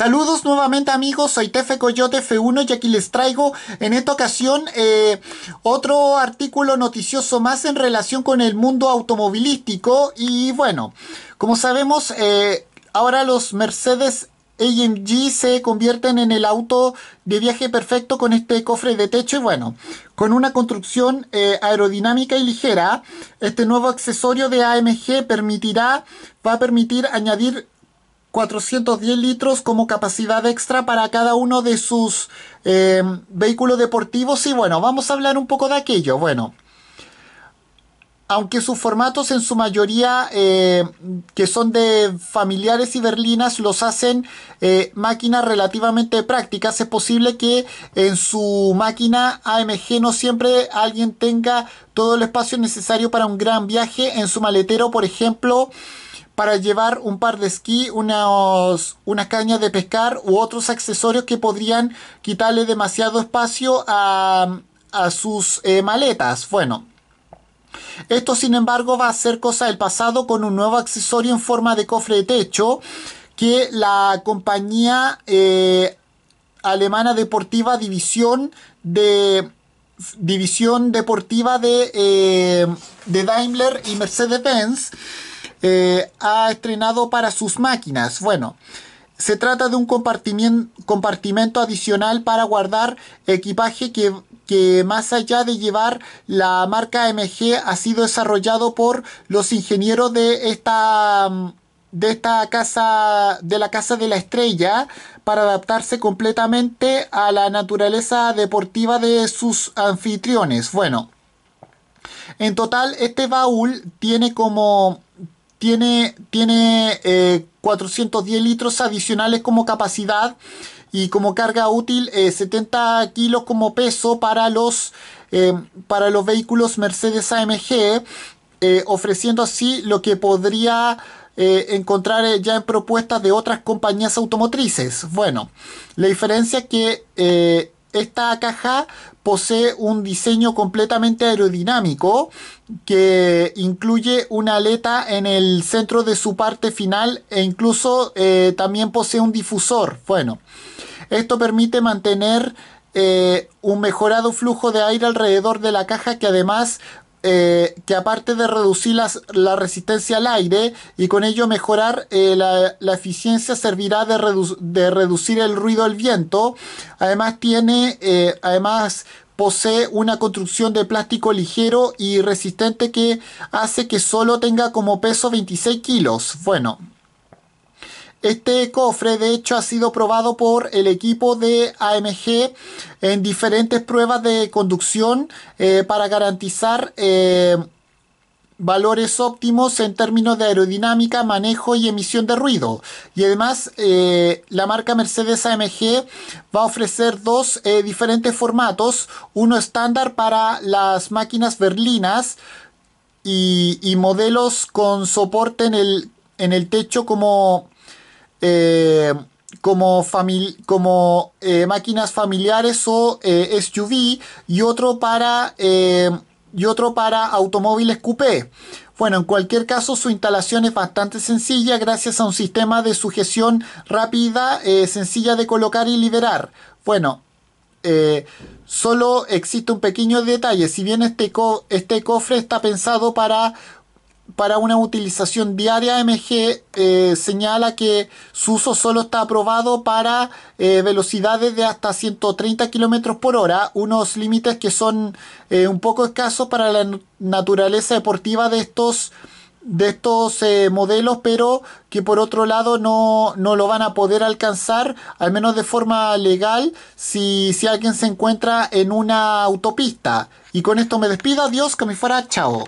Saludos nuevamente amigos, soy Tefe Coyote F1 y aquí les traigo en esta ocasión eh, otro artículo noticioso más en relación con el mundo automovilístico y bueno, como sabemos eh, ahora los Mercedes AMG se convierten en el auto de viaje perfecto con este cofre de techo y bueno, con una construcción eh, aerodinámica y ligera, este nuevo accesorio de AMG permitirá, va a permitir añadir 410 litros como capacidad extra para cada uno de sus eh, vehículos deportivos. Y bueno, vamos a hablar un poco de aquello. Bueno, aunque sus formatos en su mayoría eh, que son de familiares y berlinas los hacen eh, máquinas relativamente prácticas, es posible que en su máquina AMG no siempre alguien tenga todo el espacio necesario para un gran viaje. En su maletero, por ejemplo, para llevar un par de esquí, unos, unas cañas de pescar u otros accesorios que podrían quitarle demasiado espacio a, sus eh, maletas. Bueno, esto sin embargo va a ser cosa del pasado con un nuevo accesorio en forma de cofre de techo que la compañía eh, alemana deportiva División de División Deportiva de, eh, de Daimler y Mercedes-Benz eh, ha estrenado para sus máquinas. Bueno, se trata de un compartimento adicional para guardar equipaje que, que, más allá de llevar la marca MG ha sido desarrollado por los ingenieros de esta mm, de esta casa de la casa de la estrella para adaptarse completamente a la naturaleza deportiva de sus anfitriones. Bueno, en total este baúl tiene como tiene, 410 eh, litros adicionales como capacidad y como carga útil 70 eh, kilos como peso para los, eh, para los vehículos Mercedes AMG, ofreciendo así lo que podría encontrar ya en propuestas de otras compañías automotrices. Bueno, la diferencia es que esta caja posee un diseño completamente aerodinámico que incluye una aleta en el centro de su parte final e incluso eh, también posee un difusor. Bueno, esto permite mantener eh, un mejorado flujo de aire alrededor de la caja que además eh, que aparte de reducir la resistencia al aire y con ello mejorar eh, la, eficiencia servirá de, reducir el ruido del viento además tiene eh, además posee una construcción de plástico ligero y resistente que hace que solo tenga como peso 26 kilos bueno este cofre de hecho ha sido probado por el equipo de AMG en diferentes pruebas de conducción eh, para garantizar eh, valores óptimos en términos de aerodinámica, manejo y emisión de ruido. Y además, eh, la marca Mercedes AMG va a ofrecer dos diferentes formatos, uno estándar para las máquinas berlinas y, modelos con soporte en el, en el techo como eh, como, como eh, máquinas familiares o eh, SUV y otro para y otro para automóviles coupé. Bueno, en cualquier caso, su instalación es bastante sencilla gracias a un sistema de sujeción rápida, sencilla de colocar y liberar. Bueno, solo existe un pequeño detalle. Si bien este, este cofre está pensado para para una utilización diaria MG eh, señala que su uso solo está aprobado para eh, velocidades de hasta 130 km por hora, unos límites que son eh, un poco escasos para la naturaleza deportiva de estos de estos modelos pero que por otro lado no, lo van a poder alcanzar al menos de forma legal si, si alguien se encuentra en una autopista y con esto me despido adiós que me fuera chao